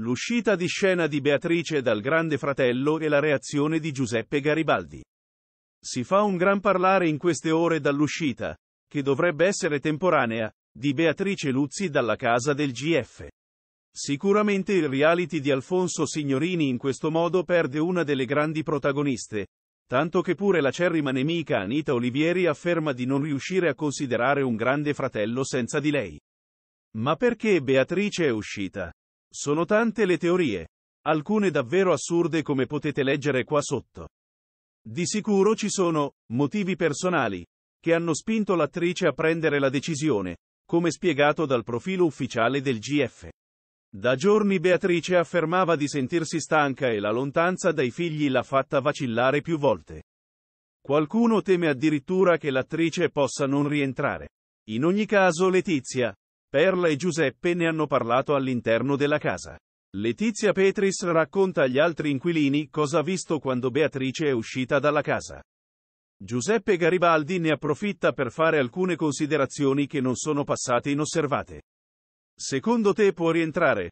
L'uscita di scena di Beatrice dal Grande Fratello e la reazione di Giuseppe Garibaldi. Si fa un gran parlare in queste ore dall'uscita, che dovrebbe essere temporanea, di Beatrice Luzzi dalla casa del GF. Sicuramente il reality di Alfonso Signorini in questo modo perde una delle grandi protagoniste, tanto che pure la cerrima nemica Anita Olivieri afferma di non riuscire a considerare un grande fratello senza di lei. Ma perché Beatrice è uscita? Sono tante le teorie, alcune davvero assurde come potete leggere qua sotto. Di sicuro ci sono motivi personali che hanno spinto l'attrice a prendere la decisione, come spiegato dal profilo ufficiale del GF. Da giorni Beatrice affermava di sentirsi stanca e la lontanza dai figli l'ha fatta vacillare più volte. Qualcuno teme addirittura che l'attrice possa non rientrare. In ogni caso Letizia, Perla e Giuseppe ne hanno parlato all'interno della casa. Letizia Petris racconta agli altri inquilini cosa ha visto quando Beatrice è uscita dalla casa. Giuseppe Garibaldi ne approfitta per fare alcune considerazioni che non sono passate inosservate. Secondo te può rientrare?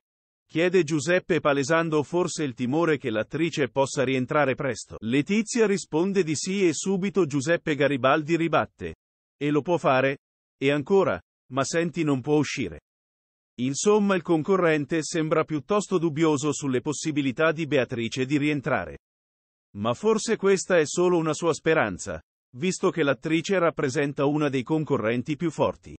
Chiede Giuseppe palesando forse il timore che l'attrice possa rientrare presto. Letizia risponde di sì e subito Giuseppe Garibaldi ribatte. E lo può fare? E ancora? ma Senti non può uscire. Insomma il concorrente sembra piuttosto dubbioso sulle possibilità di Beatrice di rientrare. Ma forse questa è solo una sua speranza, visto che l'attrice rappresenta una dei concorrenti più forti.